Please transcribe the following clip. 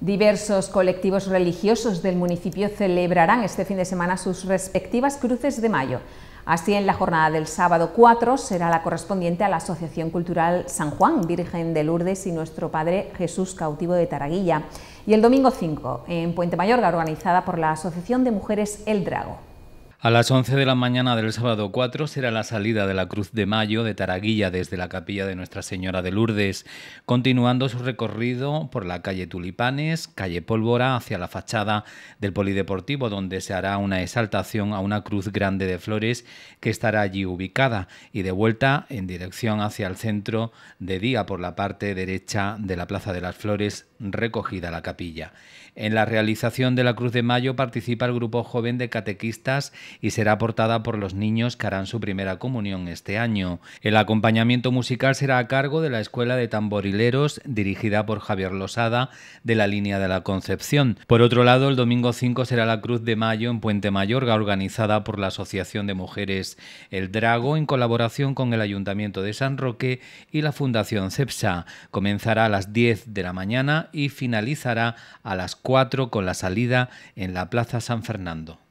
Diversos colectivos religiosos del municipio celebrarán este fin de semana sus respectivas cruces de mayo. Así, en la jornada del sábado 4 será la correspondiente a la Asociación Cultural San Juan, Virgen de Lourdes y Nuestro Padre Jesús Cautivo de Taraguilla. Y el domingo 5, en Puente Mayorga, organizada por la Asociación de Mujeres El Drago. A las 11 de la mañana del sábado 4 será la salida de la Cruz de Mayo de Taraguilla desde la capilla de Nuestra Señora de Lourdes, continuando su recorrido por la calle Tulipanes, calle Pólvora, hacia la fachada del Polideportivo, donde se hará una exaltación a una cruz grande de flores que estará allí ubicada y de vuelta en dirección hacia el centro de día por la parte derecha de la Plaza de las Flores, recogida la capilla. En la realización de la Cruz de Mayo participa el grupo joven de catequistas y será portada por los niños que harán su primera comunión este año. El acompañamiento musical será a cargo de la Escuela de Tamborileros, dirigida por Javier Losada, de la línea de la Concepción. Por otro lado, el domingo 5 será la Cruz de Mayo en Puente Mayorga, organizada por la Asociación de Mujeres El Drago, en colaboración con el Ayuntamiento de San Roque y la Fundación CEPSA. Comenzará a las 10 de la mañana y finalizará a las 4 con la salida en la Plaza San Fernando.